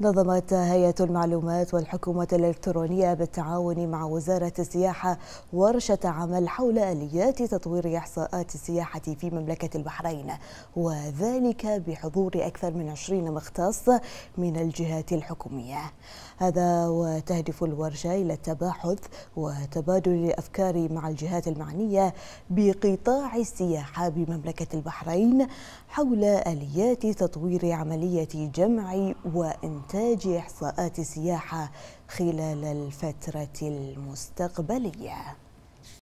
نظمت هيئة المعلومات والحكومة الإلكترونية بالتعاون مع وزارة السياحة ورشة عمل حول آليات تطوير إحصاءات السياحة في مملكة البحرين وذلك بحضور أكثر من 20 مختص من الجهات الحكومية هذا وتهدف الورشة إلى التباحث وتبادل الأفكار مع الجهات المعنية بقطاع السياحة بمملكة البحرين حول آليات تطوير عملية جمع وإنتاج إنتاج إحصاءات السياحة خلال الفترة المستقبلية